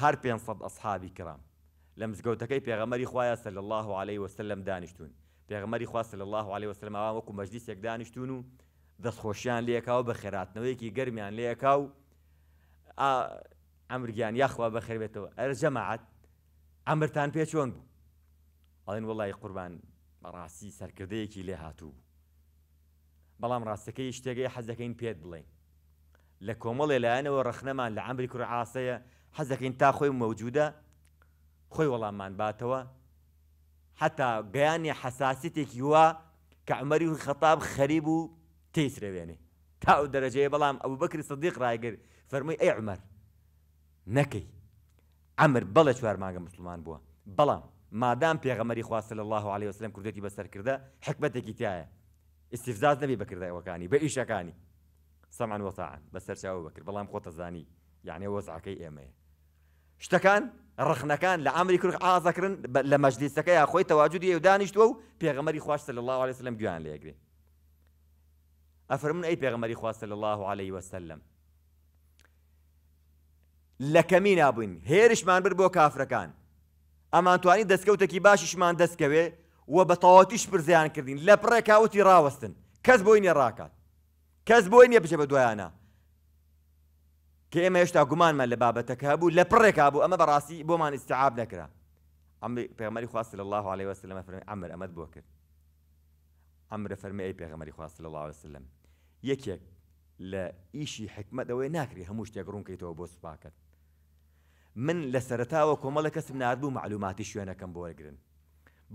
هەر 500 ئەسحابی کرام لە مزگەوتەکەی پێغەمەری خوایە سەل الله عليه وسلم دانیشتون پێغەمەری خوا سەل الله عليه وسلم ئەوان وەکو مەجلیسێک دانیشتون و دەستخۆشیان لێکاو بە خێراتنەوەیەکی گەرمیان لێکا و ئەمرگیان یاخوا بە خێربێتەوە ئەرجەمەعات ئەمرتان پێ چۆن بوو ئەڵێن وڵی قوربان ڕاستی سەرکردەیەکی لێ هاتوو بەڵام ڕاستەکەی شتێگەی حەزەکەین پێت بڵێ لە کۆمەڵێ لایەنەوە ڕخنەمان لە ئەمریک و عاسەیە حەزەکەین تا خۆی مەوجودە خۆی وەڵاممان باتەوە حتا گەیانی حساسیتێکی وە کە ئەمەری و خەتاب خەریب و تیسرەوێنێ تا ئەو دەرەجەیە بەڵام ئەو بکری سەدیق ڕایگر فەرمووی ئەی عمەر نەکەی ئەمر بەڵە چوار ماگە مسلمان بووە بەڵام مادام پێغەمەری خواستە لە الله عليه وسلم کردێتی بەسەر کردە حکمەتێکی تایە استیفزاز نەبی بەکردایەوەکانی بە ئیشەکانی سەمان وەتاان بەسەر چاوە بکرد بەڵام خۆتە زانی یعنی وەزعەکەی ئێمەیە شتەکان ڕخنەکان لە ئەمری کورخ ئازەکردن لە مەجلیسەکە یا خۆی تەواجدی ئێو دانیشتوە و پێغەمەری خواشتە لە الله عليه وسلم گویان لێگرێ ئەفرمون ئەی پێغەمەری خواستە لە الله عليه وسلم لە کەمی نابووین هێرشمان بر بۆ کافرەکان ئەمان توانی دەستکەوتێکی باشیشمان دەستکەوێ و بە تەواتیش پرزیان کردین لە پڕێکاوتی ڕاوەستن کەس بۆی نێ ڕاکات کەس بۆی نیە بچێ بە دوایانە کە ئێمە هێشتا گومانمە لە بابەتەکە هەبوو لە پڕێکا بوو ئەمە بەڕاستی بۆمان استعاب نەکرا ئەم پێغمەری خواست لە الله عليه وسلم فەرمی ئەمر ئەمەد بۆ کرد ئەمرە فەرمی ئەی پێغمەری خواست لە الله وسلم یەکێک لە ئیشی حکمت ئەوەی ناکری هەموو شتێک ڕوونکەیتەوە بۆ سوپاکەت من لە سەرتاوە کۆمەڵە کەسم نردبوو معلوماتی شوێنەکەم بۆرەگرن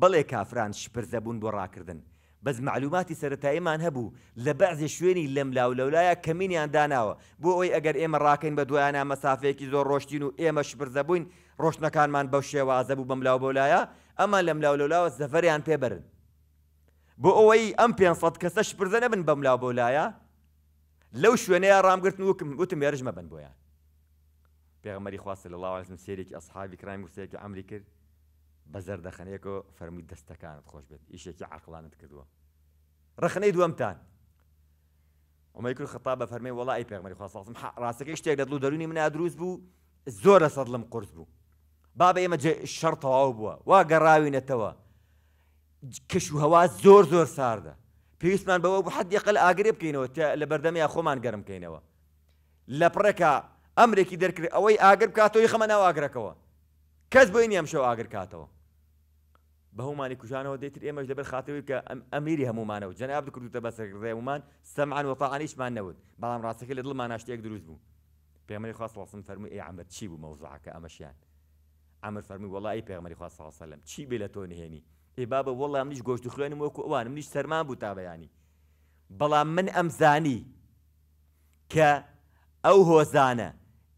بەڵێ کافران شپرزەبوون بۆ ڕاکردن بەس معلوماتی سەتاییمان هەبوو لە بەعزی شوێنی لەم لاو لەولایە کەمینیان داناوە بۆ ئەوی ئەگەر ئێمە ڕاکەین بە دوایانە مەسافەیەکی زۆر ڕۆشتین و ئێمەش برزەبووین ڕۆشنەکانمان بەو شێوازە بوو بەم لاو بۆلایە ئەمە لەم لاو لەولاوە زەفەریان پێبرن بۆ ئەوەی ئەم 500 کەسەش برزە نەبن بەم لاو بۆلایە لەو شوێنەیە ڕامگرتن وکم وتم ێرج مەبن بۆیان پێغمەری خواستە لە لاوازم سێرێکی ئەسحابی کرایم گوسەیەکی ئەمریکرد بە زەردەخەنەیەکەوە فەرمووی دەستەکانت خۆش بێت ئیشێکی عقلانت کردووە ڕخنەی دووەمتان ئەمەیکر خەتا بە فەرمی وڵی پێغمەری خواستم ڕاستەکەی شتێک دەدڵ دەرونی منە دروست بوو زۆر لە سەد لەم قرس بوو بابە ئێمە شەڕ تەواو بووە وا گەڕاوینەتەوە کەش و هەوا زۆر زۆر ساردە پێویستمان بەوە بە حد یقل ئاگرێ بکەینەوە لە بەردەمیا خۆمان گەرم بکەینەوە لە پڕێکە ئەمرێکی دەرکرد ئەوەی ئاگر بکاتەوەی خەمە ناواگرەکەەوە کەس بۆی نیەم شەو ئاگر کاتەوە بەهمانی کوژانەوە دەیتر ئێمەش لەبەر خاتەوەی کە ئەمیری هەمومانەوە جەناب کردوتە بەسەرڕێومان سەمان وەتاعاانیشمان نەوت بەڵام ڕاستەکە لە دڵمان ناشتێک دروست بوو پێمەری خواست لەسم فەرمو ئێ ئەمە چی بوو مەوزعکە ئەمەشیان ئەمە فەرمی وڵی پێغمەری خواست ساڵسەلم چی بێ لە تۆ نهێنی ئێ بابە وەڵام نیش گۆشت خوێنم وەکو ئەوانم نیش سەرمان بوو تا بەیانی بەڵام من ئەمزانی کە ئەو هۆزانە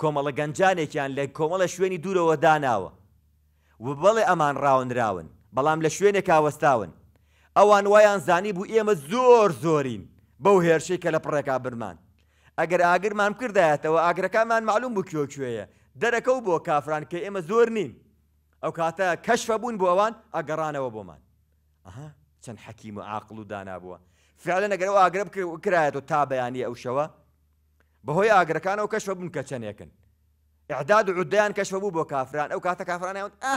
کۆمەڵە گەنجانێکیان لە کۆمەڵە شوێنی دوورەوە داناوە و بەڵێ ئەمان ڕاونراون بەڵام لە شوێنێک ئاوەستاون ئەوان وایان زانی بوو ئێمە زۆر زۆرین بەو هێرشەی کە لە پڕێکا برمان ئەگەر ئاگرمان کردایەتەوە ئاگرەکانمان معلوم بوو کیۆکوێیە دەرەکە و بۆ کافران کە ئێمە زۆر نین ئەو کاتە کەشفە بوون بۆ ئەوان ئەگەڕانەوە بۆمان ئەها چەند حەکیم و عاقل و دانابووە فعلە نەگەرەوە ئاگرە کرایەتەوە تا بەیانی ئەو شەوە بەهۆی ئاگرەکانەوە کەشفە بوون کە چەندێکن ئەعداد و عودیان کەشفە بوو بۆ کافران ئەو کاتە کافرانیان ئە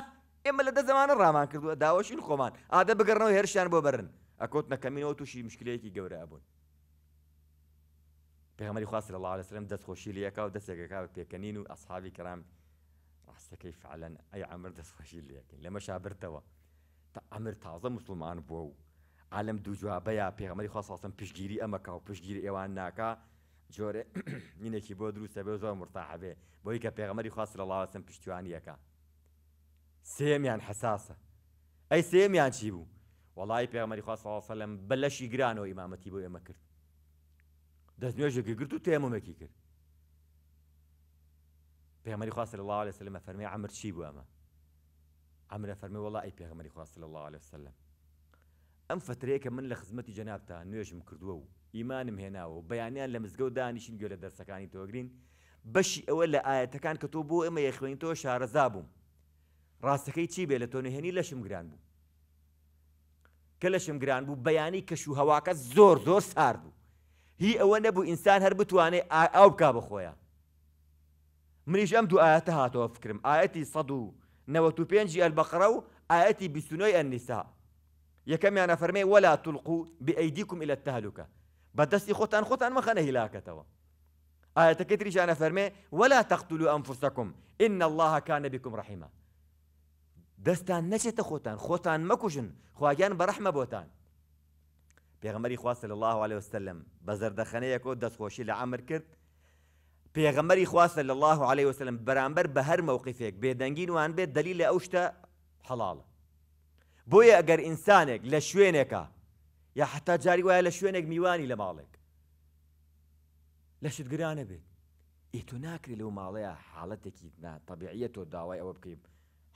ئێمە لە دە زمانە ڕامان کردووە داوەشین خۆمان ئادە بگەڕنەوە هێرشیان بۆ بەرن ئەکۆت نەکەمینەوە تووشی مشکلەیەکی گەورە بوون پێغمەری خواست لە الله لەسرم دەستخۆشی لەکە و دەستێکەکە پێکەنین و ئەسحابی کرام ڕاستەکەی فعلەن ئەی ئەمر دەستخۆشی لەکەین لەمە شابرتەوە تا ئەمر تازە مسلمان بووە و عالم دووجوابەیە پێغمەری خواستم پشتگیری ئەمەکە و پشتگیری ئێوان ناکە جۆرە نینێکی بۆ دروستە بێ زۆر مرتاحبێ بۆی کە پێغمەری خواست لە لاوەسم پشتیوانیەکە سێمیان حساسە ئەی سێمیان چی بوو وڵی پێمەری خواستڵ لەم بەلەشی گرانەوە ئیمامەتی بۆ ئێمە کرد دەستنوێژێکی گرت و تێمەمەکی کرد پێمەری خواست لە الله لە سلمە فەرمی ئەمر چی بوو ئەمە ئەمرە فەرمی وڵی ئەی پێغمەری خواست لە الله لە سلم ئەم فترەیەکە من لە خزمەتی جەنابتا نوێژم کردووە و ئیمانم هێناوە و بەیانیان لە مزگە و دانیشین گوێ لە دەرسەکانی تۆگرین بەشی ئەوە لە ئاەتەکان کە تۆ بۆ ئەمە یەخوێن تۆ شارەزا بووم ڕاستەکەی چی بێ لە تۆ نهێنی لەشم گران بوو کە لەشم گران بوو بەیانی کەش و هەواکە زۆر زۆر سارد بوو هی ئەوە نەبوو ئینسان هەر بتوانێت ئاو بک بخۆیان منیش ئەم دو ئاەتە هاتەوە فکرم ئاەتی سەد و نەوە و پێنجی ئەلبەقرە و ئاەتی بیستنۆی ئەنیسا یەکەمیانە فەرمێ وەلا تولقو بئیدیکم إلى التهلكة بەدەستی خۆتان خۆتان مەخەنە هیلاکەتەوە ئاەتەکە تریژانە فەرمێ وەلا تەقتلوا أنفسكم إن الله كان بكم رحيما دەستان نەچێتە خۆتان خۆتان مەکوژن خواگیان بەرەحمە بۆتان پێغمەری خواست لە الله عليه وسلم بە زەردەخەنەیەکۆ دەستخۆشی لە ئەمر کرد پێغەمەری خواستە لە الله عليه وسلم بەرامبەر بە هەر مەوقیفێک بێدەنگینوان بێت دلیل لە ئەو شتە حەڵاڵە بۆیە ئەگەر ئینسانێک لە شوێنێکە یا حتا جاری وایە لە شوێنێک میوانی لە ماڵێک لە شتگرانە بێت ئیتۆ ناکری لەو ماڵەیە حاڵەتێکی تەبیعە تۆ داوای ئەوە بکەیم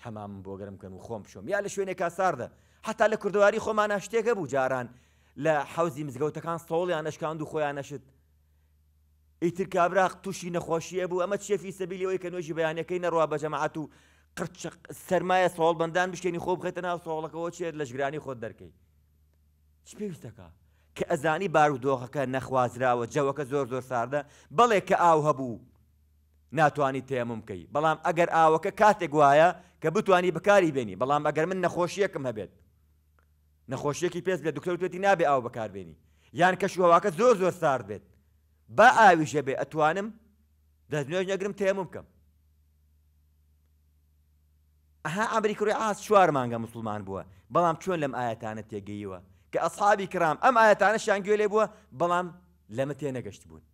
هەمام بۆ گەرم کەن و خۆم بشۆم یا لە شوێنێک کاساردە حتا لە کوردواری خۆمانە شتێکە بوو جاران لە حوزی مزگەوتەکان سۆڵیان نشکاند و خۆیان نەشت ئیتر کابراق تووشی نەخۆشیە بوو ئەمە چێفی سەبیلی ئەوی کە نوێژی بەیانەکەی نەڕوا بە جەماعات و قرچ سرمایە سوڵ بەندان بشکێنی خۆ بخێتە ناو سوڵەکەەوە چێت لە ژگرانی خۆت دەرکەی چ پێویستەکە کە ئەزانی بارودۆخەکە نەخوازراوە جەوەکە زۆر زۆر ساردە بەڵێ کە ئاو هەبوو ناتوانانی تێمم بکەی بەڵام ئەگەر ئاوەکە کاتێک وایە کە بتانی بەکاری بێنی بەڵام ئەگەر من نەخۆشیەکەم هەبێت نەخۆشیەکی پێست لە دکتۆر توێتی نابێ ئاو بەکاربێنی یان کەشوهواکە زۆر زۆر سارد بێت با ئاویژە بێ ئەتوانم دەستنوێژ نەگرم تێمم بکەم ئەها ئەمریکڕی ئاس چوار مانگە مسلمان بووە بەڵام چۆن لەم ئاەتانە تێگەیوە کە ئەسحابی کرام ئەم ئاەتانە شانگوێ لێ بووە بەڵام لەمە تێنەگەشت بوون.